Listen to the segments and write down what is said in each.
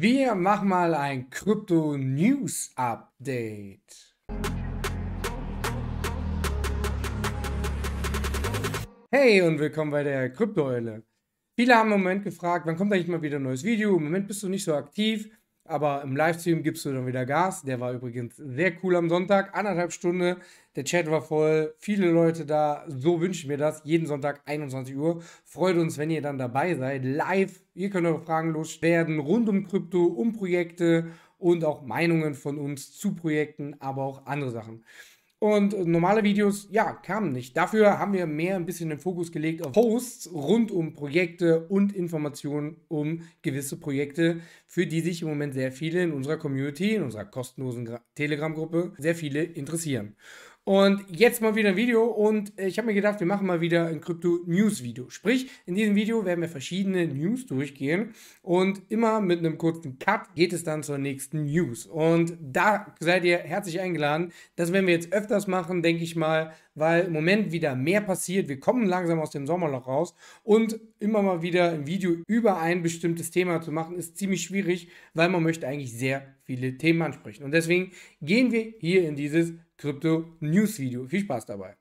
Wir machen mal ein Krypto News Update. Hey und willkommen bei der Kryptoeule. Viele haben im Moment gefragt, wann kommt eigentlich mal wieder ein neues Video? Im Moment bist du nicht so aktiv, aber im Livestream gibst du dann wieder Gas. Der war übrigens sehr cool am Sonntag, anderthalb Stunden. Der Chat war voll, viele Leute da. So wünschen wir das. Jeden Sonntag 21 Uhr. Freut uns, wenn ihr dann dabei seid. Live. Ihr könnt eure Fragen loswerden rund um Krypto, um Projekte und auch Meinungen von uns zu Projekten, aber auch andere Sachen. Und normale Videos, ja, kamen nicht. Dafür haben wir mehr ein bisschen den Fokus gelegt auf Posts rund um Projekte und Informationen um gewisse Projekte, für die sich im Moment sehr viele in unserer Community, in unserer kostenlosen Telegram-Gruppe, sehr viele interessieren. Und jetzt mal wieder ein Video und äh, ich habe mir gedacht, wir machen mal wieder ein Krypto-News-Video. Sprich, in diesem Video werden wir verschiedene News durchgehen und immer mit einem kurzen Cut geht es dann zur nächsten News. Und da seid ihr herzlich eingeladen. Das werden wir jetzt öfters machen, denke ich mal, weil im Moment wieder mehr passiert. Wir kommen langsam aus dem Sommerloch raus und immer mal wieder ein Video über ein bestimmtes Thema zu machen, ist ziemlich schwierig, weil man möchte eigentlich sehr viele Themen ansprechen. Und deswegen gehen wir hier in dieses Video. Krypto-News-Video. Viel Spaß dabei.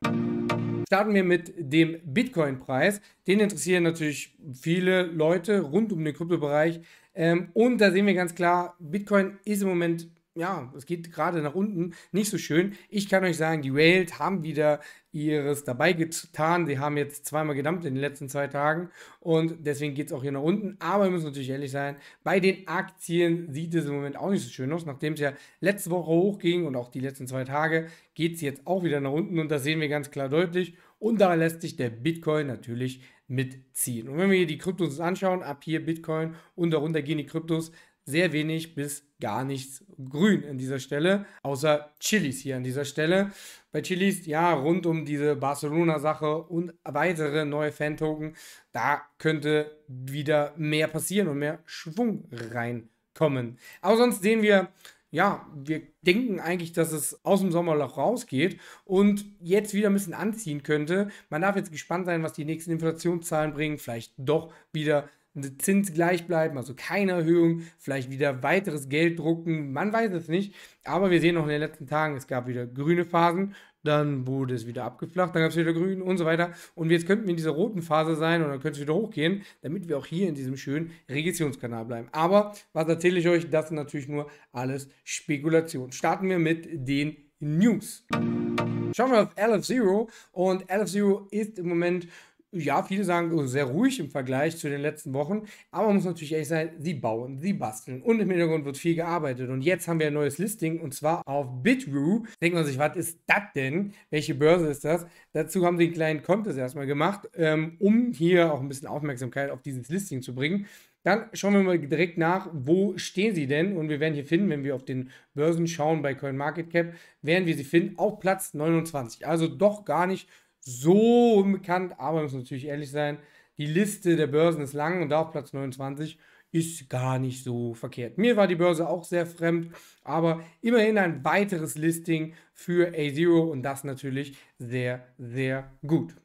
Starten wir mit dem Bitcoin-Preis. Den interessieren natürlich viele Leute rund um den Kryptobereich. Ähm, und da sehen wir ganz klar, Bitcoin ist im Moment ja, es geht gerade nach unten, nicht so schön. Ich kann euch sagen, die Wales haben wieder ihres dabei getan. Sie haben jetzt zweimal gedampft in den letzten zwei Tagen und deswegen geht es auch hier nach unten. Aber wir müssen natürlich ehrlich sein, bei den Aktien sieht es im Moment auch nicht so schön aus. Nachdem es ja letzte Woche hochging und auch die letzten zwei Tage, geht es jetzt auch wieder nach unten und das sehen wir ganz klar deutlich. Und da lässt sich der Bitcoin natürlich mitziehen. Und wenn wir hier die Kryptos anschauen, ab hier Bitcoin und darunter gehen die Kryptos, sehr wenig bis gar nichts grün an dieser Stelle, außer Chilis hier an dieser Stelle. Bei Chilis, ja, rund um diese Barcelona-Sache und weitere neue Fan-Token, da könnte wieder mehr passieren und mehr Schwung reinkommen. Aber sonst sehen wir, ja, wir denken eigentlich, dass es aus dem Sommerloch rausgeht und jetzt wieder ein bisschen anziehen könnte. Man darf jetzt gespannt sein, was die nächsten Inflationszahlen bringen. Vielleicht doch wieder Zins gleich bleiben, also keine Erhöhung, vielleicht wieder weiteres Geld drucken, man weiß es nicht. Aber wir sehen auch in den letzten Tagen, es gab wieder grüne Phasen, dann wurde es wieder abgeflacht, dann gab es wieder grün und so weiter. Und jetzt könnten wir in dieser roten Phase sein und dann könnte es wieder hochgehen, damit wir auch hier in diesem schönen Regressionskanal bleiben. Aber was erzähle ich euch? Das sind natürlich nur alles Spekulationen. Starten wir mit den News. Schauen wir auf LF Zero und LF Zero ist im Moment ja, viele sagen oh, sehr ruhig im Vergleich zu den letzten Wochen, aber man muss natürlich ehrlich sein, sie bauen, sie basteln und im Hintergrund wird viel gearbeitet. Und jetzt haben wir ein neues Listing und zwar auf BitRoo. Denkt man sich, was ist das denn? Welche Börse ist das? Dazu haben sie einen kleinen Contest erstmal gemacht, ähm, um hier auch ein bisschen Aufmerksamkeit auf dieses Listing zu bringen. Dann schauen wir mal direkt nach, wo stehen sie denn? Und wir werden hier finden, wenn wir auf den Börsen schauen bei CoinMarketCap, werden wir sie finden auf Platz 29. Also doch gar nicht so unbekannt, aber muss natürlich ehrlich sein, die Liste der Börsen ist lang und da auf Platz 29 ist gar nicht so verkehrt. Mir war die Börse auch sehr fremd, aber immerhin ein weiteres Listing für A0 und das natürlich sehr, sehr gut.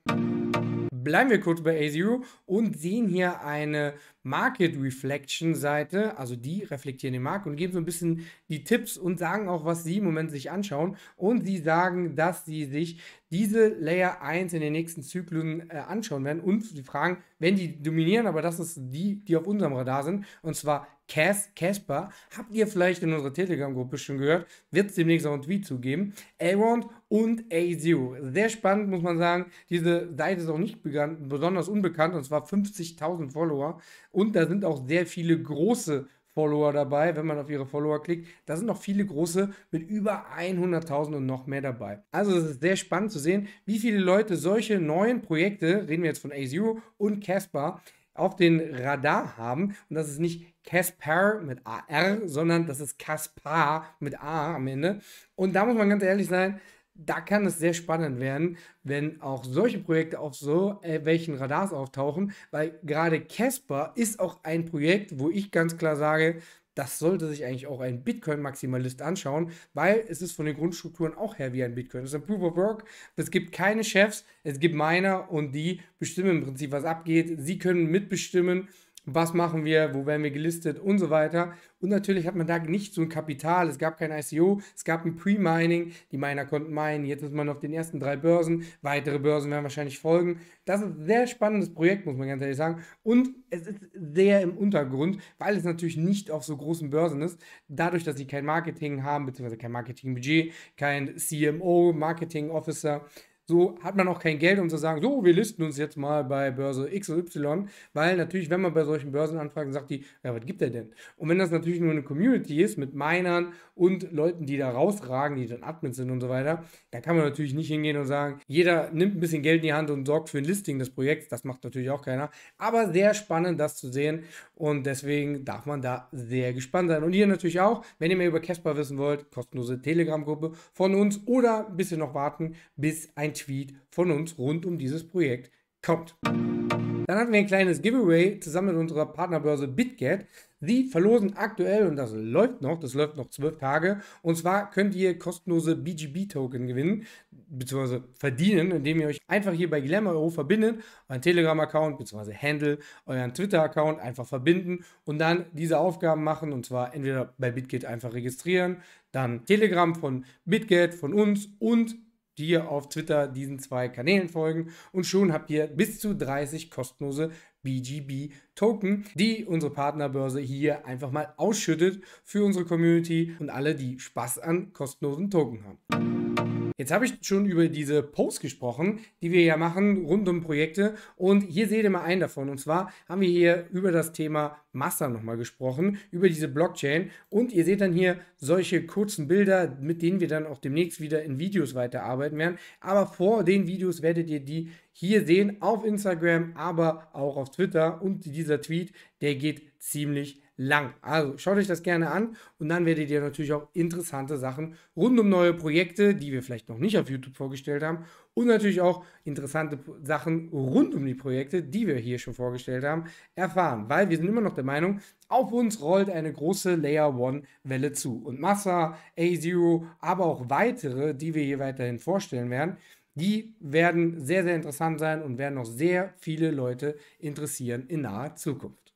Bleiben wir kurz bei A0 und sehen hier eine Market Reflection Seite, also die reflektieren den Markt und geben so ein bisschen die Tipps und sagen auch, was sie im Moment sich anschauen. Und sie sagen, dass sie sich diese Layer 1 in den nächsten Zyklen äh, anschauen werden und die Fragen, wenn die dominieren, aber das ist die, die auf unserem Radar sind, und zwar Cas, Casper, habt ihr vielleicht in unserer Telegram-Gruppe schon gehört, wird es demnächst auch ein Tweet zugeben, Elrond und A0. Sehr spannend, muss man sagen, diese Seite ist auch nicht besonders unbekannt, und zwar 50.000 Follower, und da sind auch sehr viele große Follower dabei, wenn man auf ihre Follower klickt. Da sind noch viele große mit über 100.000 und noch mehr dabei. Also es ist sehr spannend zu sehen, wie viele Leute solche neuen Projekte, reden wir jetzt von A0 und Caspar, auf den Radar haben. Und das ist nicht Casper mit AR, sondern das ist Caspar mit A am Ende. Und da muss man ganz ehrlich sein, da kann es sehr spannend werden, wenn auch solche Projekte auf so äh, welchen Radars auftauchen, weil gerade Casper ist auch ein Projekt, wo ich ganz klar sage, das sollte sich eigentlich auch ein Bitcoin-Maximalist anschauen, weil es ist von den Grundstrukturen auch her wie ein Bitcoin. Es ist ein Proof of Work, es gibt keine Chefs, es gibt Miner und die bestimmen im Prinzip, was abgeht. Sie können mitbestimmen, was machen wir, wo werden wir gelistet und so weiter. Und natürlich hat man da nicht so ein Kapital, es gab kein ICO, es gab ein Pre-Mining, die Miner konnten meinen, jetzt ist man auf den ersten drei Börsen, weitere Börsen werden wahrscheinlich folgen. Das ist ein sehr spannendes Projekt, muss man ganz ehrlich sagen. Und es ist sehr im Untergrund, weil es natürlich nicht auf so großen Börsen ist. Dadurch, dass sie kein Marketing haben, beziehungsweise kein Marketingbudget, kein CMO, Marketing Officer, so hat man auch kein Geld, um zu sagen, so, wir listen uns jetzt mal bei Börse XY, weil natürlich, wenn man bei solchen Börsen anfragt, sagt, die, ja, was gibt er denn? Und wenn das natürlich nur eine Community ist mit Minern und Leuten, die da rausragen, die dann Admins sind und so weiter, dann kann man natürlich nicht hingehen und sagen, jeder nimmt ein bisschen Geld in die Hand und sorgt für ein Listing des Projekts. Das macht natürlich auch keiner. Aber sehr spannend, das zu sehen. Und deswegen darf man da sehr gespannt sein. Und ihr natürlich auch, wenn ihr mehr über Casper wissen wollt, kostenlose Telegram-Gruppe von uns oder ein bisschen noch warten, bis ein ein Tweet von uns rund um dieses Projekt kommt. Dann hatten wir ein kleines Giveaway zusammen mit unserer Partnerbörse BitGet. Die verlosen aktuell, und das läuft noch, das läuft noch zwölf Tage, und zwar könnt ihr kostenlose BGB-Token gewinnen, beziehungsweise verdienen, indem ihr euch einfach hier bei Glamour.io verbindet, euren Telegram-Account, beziehungsweise Handle, euren Twitter-Account einfach verbinden und dann diese Aufgaben machen, und zwar entweder bei BitGet einfach registrieren, dann Telegram von BitGet, von uns und dir auf Twitter diesen zwei Kanälen folgen und schon habt ihr bis zu 30 kostenlose BGB Token, die unsere Partnerbörse hier einfach mal ausschüttet für unsere Community und alle, die Spaß an kostenlosen Token haben. Jetzt habe ich schon über diese Posts gesprochen, die wir ja machen rund um Projekte. Und hier seht ihr mal einen davon. Und zwar haben wir hier über das Thema Master nochmal gesprochen, über diese Blockchain. Und ihr seht dann hier solche kurzen Bilder, mit denen wir dann auch demnächst wieder in Videos weiterarbeiten werden. Aber vor den Videos werdet ihr die hier sehen auf Instagram, aber auch auf Twitter. Und dieser Tweet, der geht ziemlich lang. Also schaut euch das gerne an und dann werdet ihr natürlich auch interessante Sachen rund um neue Projekte, die wir vielleicht noch nicht auf YouTube vorgestellt haben und natürlich auch interessante Sachen rund um die Projekte, die wir hier schon vorgestellt haben, erfahren, weil wir sind immer noch der Meinung, auf uns rollt eine große Layer One Welle zu und Massa, A0, aber auch weitere, die wir hier weiterhin vorstellen werden. Die werden sehr, sehr interessant sein und werden noch sehr viele Leute interessieren in naher Zukunft.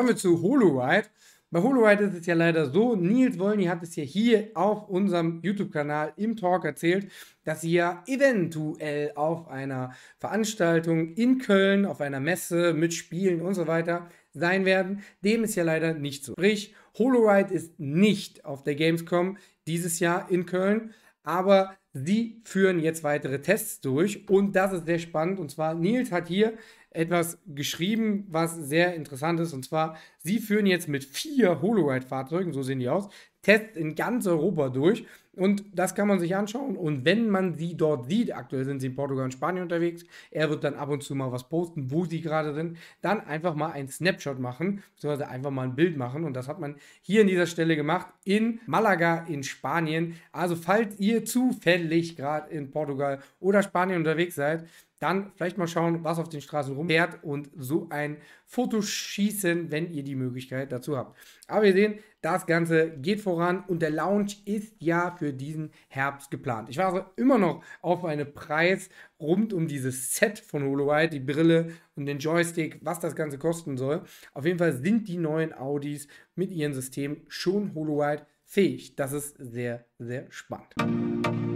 Kommen wir zu HoloRide. Bei HoloRide ist es ja leider so, Nils Wollny hat es ja hier auf unserem YouTube-Kanal im Talk erzählt, dass sie ja eventuell auf einer Veranstaltung in Köln, auf einer Messe mit Spielen und so weiter sein werden. Dem ist ja leider nicht so. Sprich, HoloRide ist nicht auf der Gamescom dieses Jahr in Köln, aber sie führen jetzt weitere Tests durch und das ist sehr spannend. Und zwar Nils hat hier etwas geschrieben, was sehr interessant ist. Und zwar, sie führen jetzt mit vier HoloRide-Fahrzeugen, so sehen die aus, Tests in ganz Europa durch. Und das kann man sich anschauen. Und wenn man sie dort sieht, aktuell sind sie in Portugal und Spanien unterwegs, er wird dann ab und zu mal was posten, wo sie gerade sind, dann einfach mal einen Snapshot machen, beziehungsweise einfach mal ein Bild machen. Und das hat man hier an dieser Stelle gemacht, in Malaga in Spanien. Also falls ihr zufällig gerade in Portugal oder Spanien unterwegs seid, dann vielleicht mal schauen, was auf den Straßen rumfährt und so ein Foto schießen, wenn ihr die Möglichkeit dazu habt. Aber wir sehen, das Ganze geht voran und der Launch ist ja für diesen Herbst geplant. Ich warte immer noch auf einen Preis rund um dieses Set von HoloWide, die Brille und den Joystick, was das Ganze kosten soll. Auf jeden Fall sind die neuen Audis mit ihrem System schon HoloWide fähig. Das ist sehr, sehr spannend.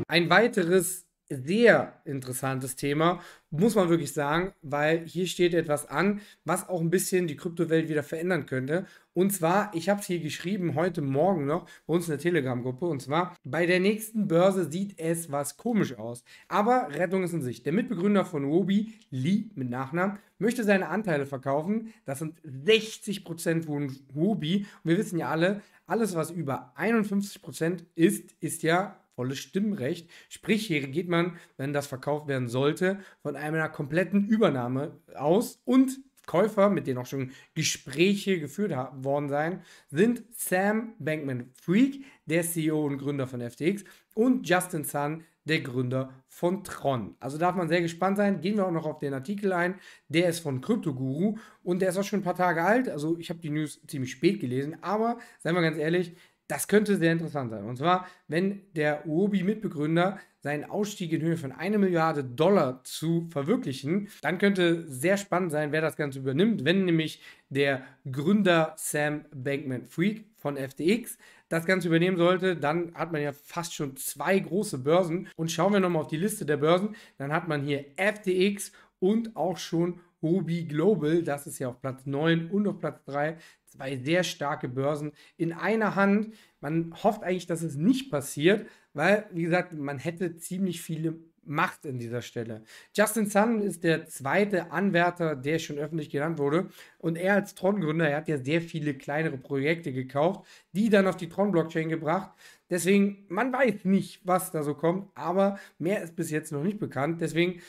Ein weiteres sehr interessantes Thema, muss man wirklich sagen, weil hier steht etwas an, was auch ein bisschen die Kryptowelt wieder verändern könnte. Und zwar, ich habe es hier geschrieben heute Morgen noch bei uns in der Telegram-Gruppe. Und zwar, bei der nächsten Börse sieht es was komisch aus. Aber Rettung ist in Sicht. Der Mitbegründer von Wobi, Lee mit Nachnamen, möchte seine Anteile verkaufen. Das sind 60% von Wobi. Und wir wissen ja alle, alles, was über 51% ist, ist ja volles Stimmrecht. Sprich, hier geht man, wenn das verkauft werden sollte, von einer kompletten Übernahme aus und Käufer, mit denen auch schon Gespräche geführt worden sein, sind Sam Bankman Freak, der CEO und Gründer von FTX, und Justin Sun, der Gründer von Tron. Also darf man sehr gespannt sein. Gehen wir auch noch auf den Artikel ein. Der ist von Kryptoguru und der ist auch schon ein paar Tage alt. Also ich habe die News ziemlich spät gelesen, aber seien wir ganz ehrlich, das könnte sehr interessant sein. Und zwar, wenn der Uobi-Mitbegründer seinen Ausstieg in Höhe von 1 Milliarde Dollar zu verwirklichen, dann könnte sehr spannend sein, wer das Ganze übernimmt, wenn nämlich der Gründer Sam Bankman Freak von FTX das Ganze übernehmen sollte, dann hat man ja fast schon zwei große Börsen. Und schauen wir nochmal auf die Liste der Börsen, dann hat man hier FTX und auch schon Obi Global, das ist ja auf Platz 9 und auf Platz 3 zwei sehr starke Börsen in einer Hand. Man hofft eigentlich, dass es nicht passiert, weil, wie gesagt, man hätte ziemlich viele Macht in dieser Stelle. Justin Sun ist der zweite Anwärter, der schon öffentlich genannt wurde. Und er als Tron-Gründer, er hat ja sehr viele kleinere Projekte gekauft, die dann auf die Tron-Blockchain gebracht. Deswegen, man weiß nicht, was da so kommt, aber mehr ist bis jetzt noch nicht bekannt. Deswegen,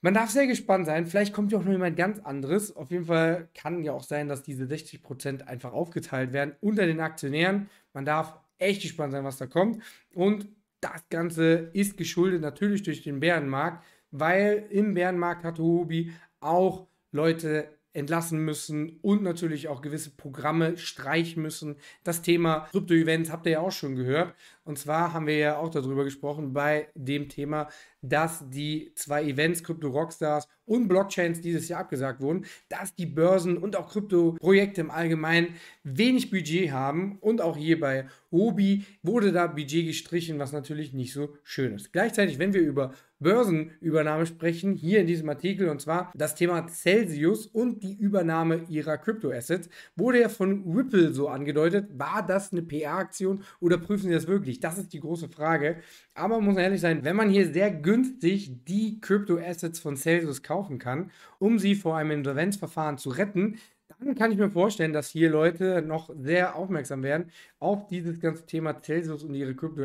man darf sehr gespannt sein. Vielleicht kommt ja auch noch jemand ganz anderes. Auf jeden Fall kann ja auch sein, dass diese 60% einfach aufgeteilt werden unter den Aktionären. Man darf echt gespannt sein, was da kommt. Und das Ganze ist geschuldet natürlich durch den Bärenmarkt, weil im Bärenmarkt hat Huobi auch Leute entlassen müssen und natürlich auch gewisse Programme streichen müssen. Das Thema Krypto-Events habt ihr ja auch schon gehört. Und zwar haben wir ja auch darüber gesprochen bei dem Thema, dass die zwei Events Krypto Rockstars und Blockchains dieses Jahr abgesagt wurden, dass die Börsen und auch Krypto-Projekte im Allgemeinen wenig Budget haben und auch hier bei Obi wurde da Budget gestrichen, was natürlich nicht so schön ist. Gleichzeitig, wenn wir über Börsenübernahme sprechen, hier in diesem Artikel, und zwar das Thema Celsius und die Übernahme ihrer crypto Wurde ja von Ripple so angedeutet, war das eine PR-Aktion oder prüfen sie das wirklich? Das ist die große Frage. Aber muss man ehrlich sein, wenn man hier sehr günstig die crypto von Celsius kaufen kann, um sie vor einem Insolvenzverfahren zu retten, dann kann ich mir vorstellen, dass hier Leute noch sehr aufmerksam werden auf dieses ganze Thema Celsius und ihre crypto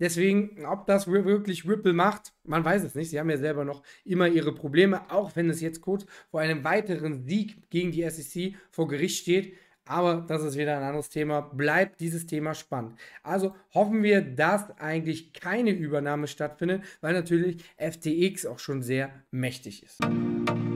Deswegen, ob das wirklich Ripple macht, man weiß es nicht. Sie haben ja selber noch immer ihre Probleme, auch wenn es jetzt kurz vor einem weiteren Sieg gegen die SEC vor Gericht steht. Aber das ist wieder ein anderes Thema. Bleibt dieses Thema spannend. Also hoffen wir, dass eigentlich keine Übernahme stattfindet, weil natürlich FTX auch schon sehr mächtig ist.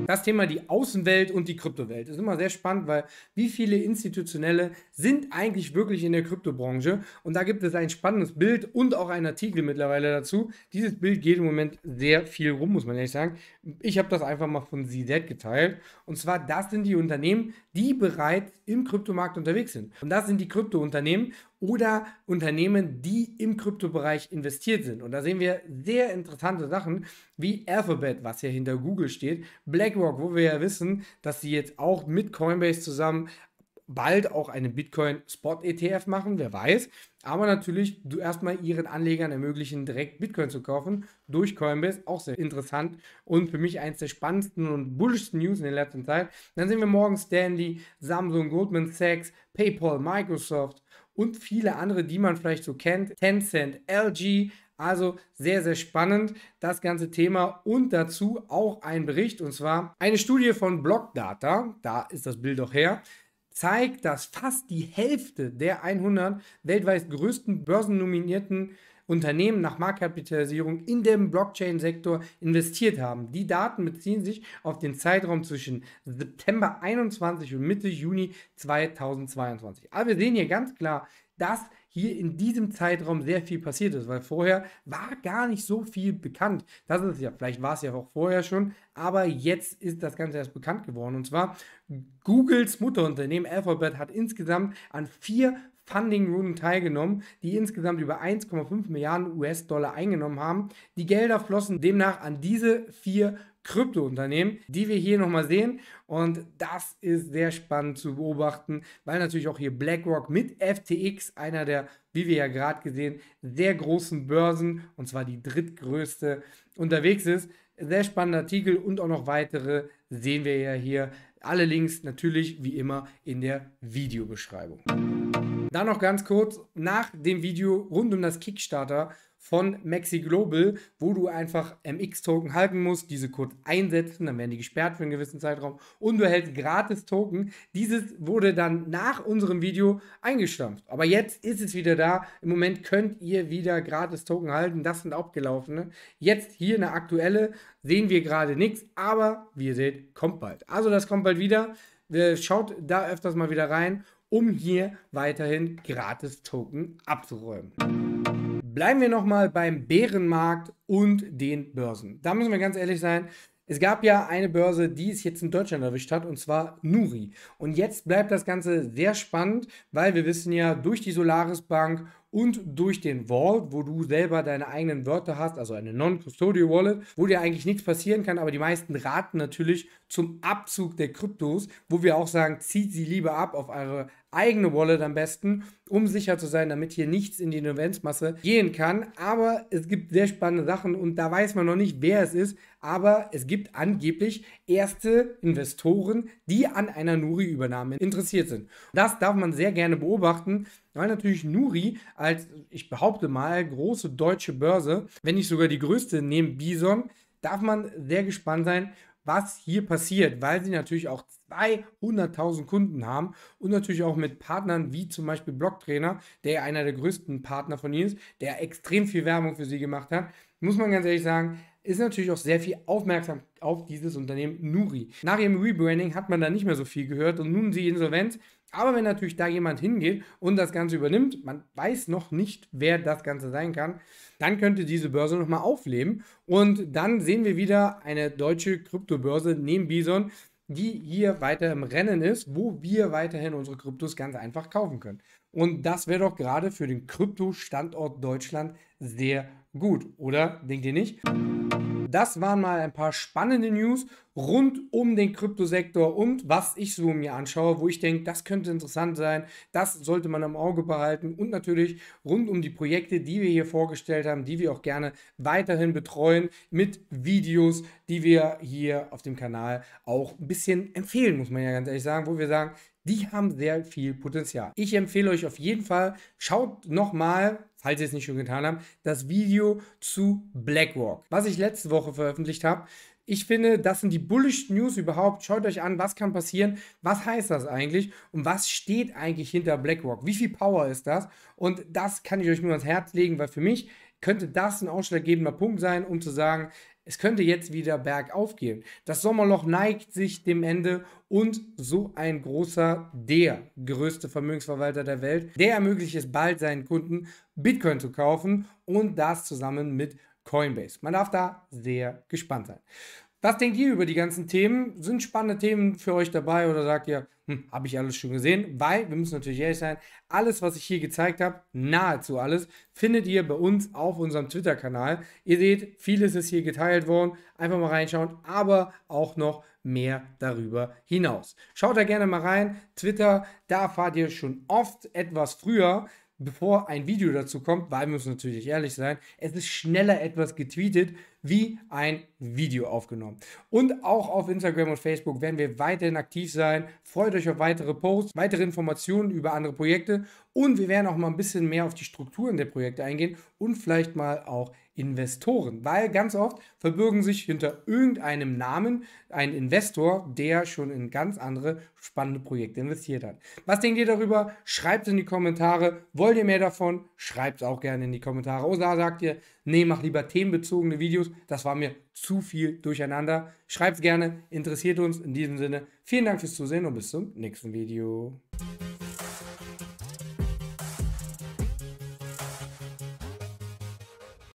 Das Thema die Außenwelt und die Kryptowelt ist immer sehr spannend, weil wie viele Institutionelle sind eigentlich wirklich in der Kryptobranche? Und da gibt es ein spannendes Bild und auch einen Artikel mittlerweile dazu. Dieses Bild geht im Moment sehr viel rum, muss man ehrlich sagen. Ich habe das einfach mal von ZZ geteilt. Und zwar, das sind die Unternehmen, die bereits im Kryptomarkt unterwegs sind. Und das sind die Kryptounternehmen oder Unternehmen, die im Kryptobereich investiert sind. Und da sehen wir sehr interessante Sachen wie Alphabet, was ja hinter Google steht, BlackRock, wo wir ja wissen, dass sie jetzt auch mit Coinbase zusammen bald auch einen Bitcoin Spot ETF machen, wer weiß. Aber natürlich du erstmal ihren Anlegern ermöglichen, direkt Bitcoin zu kaufen durch Coinbase, auch sehr interessant und für mich eines der spannendsten und bullischsten News in der letzten Zeit. Dann sehen wir morgen Stanley, Samsung, Goldman Sachs, PayPal, Microsoft, und viele andere, die man vielleicht so kennt. Tencent, LG, also sehr, sehr spannend das ganze Thema und dazu auch ein Bericht und zwar eine Studie von Blockdata, da ist das Bild doch her, zeigt, dass fast die Hälfte der 100 weltweit größten börsennominierten Unternehmen nach Marktkapitalisierung in dem Blockchain-Sektor investiert haben. Die Daten beziehen sich auf den Zeitraum zwischen September 21 und Mitte Juni 2022. Aber wir sehen hier ganz klar, dass hier in diesem Zeitraum sehr viel passiert ist, weil vorher war gar nicht so viel bekannt. Das ist ja, vielleicht war es ja auch vorher schon, aber jetzt ist das Ganze erst bekannt geworden. Und zwar Googles Mutterunternehmen Alphabet hat insgesamt an vier Funding Runden teilgenommen, die insgesamt über 1,5 Milliarden US-Dollar eingenommen haben. Die Gelder flossen demnach an diese vier Kryptounternehmen, die wir hier nochmal sehen. Und das ist sehr spannend zu beobachten, weil natürlich auch hier BlackRock mit FTX, einer der, wie wir ja gerade gesehen, sehr großen Börsen, und zwar die drittgrößte, unterwegs ist. Sehr spannender Artikel und auch noch weitere sehen wir ja hier. Alle Links natürlich wie immer in der Videobeschreibung. Dann noch ganz kurz nach dem Video rund um das Kickstarter von Maxi Global, wo du einfach MX-Token halten musst, diese kurz einsetzen, dann werden die gesperrt für einen gewissen Zeitraum und du erhältst gratis Token. Dieses wurde dann nach unserem Video eingestampft. Aber jetzt ist es wieder da. Im Moment könnt ihr wieder gratis Token halten. Das sind abgelaufene. Jetzt hier eine aktuelle sehen wir gerade nichts, aber wie ihr seht, kommt bald. Also das kommt bald wieder. Äh, schaut da öfters mal wieder rein um hier weiterhin gratis Token abzuräumen. Bleiben wir nochmal beim Bärenmarkt und den Börsen. Da müssen wir ganz ehrlich sein, es gab ja eine Börse, die es jetzt in Deutschland erwischt hat, und zwar Nuri. Und jetzt bleibt das Ganze sehr spannend, weil wir wissen ja, durch die Solaris Bank und durch den Vault, wo du selber deine eigenen Wörter hast, also eine Non-Custodial Wallet, wo dir eigentlich nichts passieren kann, aber die meisten raten natürlich zum Abzug der Kryptos, wo wir auch sagen, zieht sie lieber ab auf eure eigene Wallet am besten, um sicher zu sein, damit hier nichts in die Insolvenzmasse gehen kann. Aber es gibt sehr spannende Sachen und da weiß man noch nicht, wer es ist. Aber es gibt angeblich erste Investoren, die an einer Nuri-Übernahme interessiert sind. Das darf man sehr gerne beobachten, weil natürlich Nuri als, ich behaupte mal, große deutsche Börse, wenn nicht sogar die größte neben Bison, darf man sehr gespannt sein, was hier passiert, weil sie natürlich auch 200.000 Kunden haben und natürlich auch mit Partnern wie zum Beispiel Blocktrainer, der ja einer der größten Partner von ihnen ist, der extrem viel Werbung für sie gemacht hat. Muss man ganz ehrlich sagen, ist natürlich auch sehr viel Aufmerksamkeit auf dieses Unternehmen Nuri. Nach ihrem Rebranding hat man da nicht mehr so viel gehört und nun die Insolvenz aber wenn natürlich da jemand hingeht und das Ganze übernimmt, man weiß noch nicht, wer das Ganze sein kann, dann könnte diese Börse nochmal aufleben. Und dann sehen wir wieder eine deutsche Kryptobörse neben Bison, die hier weiter im Rennen ist, wo wir weiterhin unsere Kryptos ganz einfach kaufen können. Und das wäre doch gerade für den Krypto-Standort Deutschland sehr gut, oder? Denkt ihr nicht? Das waren mal ein paar spannende News rund um den Kryptosektor und was ich so mir anschaue, wo ich denke, das könnte interessant sein, das sollte man im Auge behalten und natürlich rund um die Projekte, die wir hier vorgestellt haben, die wir auch gerne weiterhin betreuen mit Videos, die wir hier auf dem Kanal auch ein bisschen empfehlen, muss man ja ganz ehrlich sagen, wo wir sagen, die haben sehr viel Potenzial. Ich empfehle euch auf jeden Fall, schaut nochmal, falls ihr es nicht schon getan habt, das Video zu BlackRock, was ich letzte Woche veröffentlicht habe. Ich finde, das sind die bullischsten News überhaupt. Schaut euch an, was kann passieren, was heißt das eigentlich und was steht eigentlich hinter BlackRock? Wie viel Power ist das? Und das kann ich euch nur ans Herz legen, weil für mich könnte das ein ausschlaggebender Punkt sein, um zu sagen, es könnte jetzt wieder bergauf gehen. Das Sommerloch neigt sich dem Ende und so ein großer, der größte Vermögensverwalter der Welt, der ermöglicht es bald seinen Kunden, Bitcoin zu kaufen und das zusammen mit Coinbase. Man darf da sehr gespannt sein. Was denkt ihr über die ganzen Themen? Sind spannende Themen für euch dabei oder sagt ihr, hm, habe ich alles schon gesehen? Weil, wir müssen natürlich ehrlich sein, alles, was ich hier gezeigt habe, nahezu alles, findet ihr bei uns auf unserem Twitter-Kanal. Ihr seht, vieles ist hier geteilt worden. Einfach mal reinschauen, aber auch noch mehr darüber hinaus. Schaut da gerne mal rein. Twitter, da fahrt ihr schon oft etwas früher bevor ein Video dazu kommt, weil wir müssen natürlich ehrlich sein, es ist schneller etwas getweetet, wie ein Video aufgenommen. Und auch auf Instagram und Facebook werden wir weiterhin aktiv sein. Freut euch auf weitere Posts, weitere Informationen über andere Projekte und wir werden auch mal ein bisschen mehr auf die Strukturen der Projekte eingehen und vielleicht mal auch Investoren, weil ganz oft verbürgen sich hinter irgendeinem Namen ein Investor, der schon in ganz andere spannende Projekte investiert hat. Was denkt ihr darüber? Schreibt in die Kommentare. Wollt ihr mehr davon? Schreibt auch gerne in die Kommentare. Oder sagt ihr, nee, mach lieber themenbezogene Videos das war mir zu viel durcheinander. Schreibt gerne, interessiert uns. In diesem Sinne, vielen Dank fürs Zusehen und bis zum nächsten Video.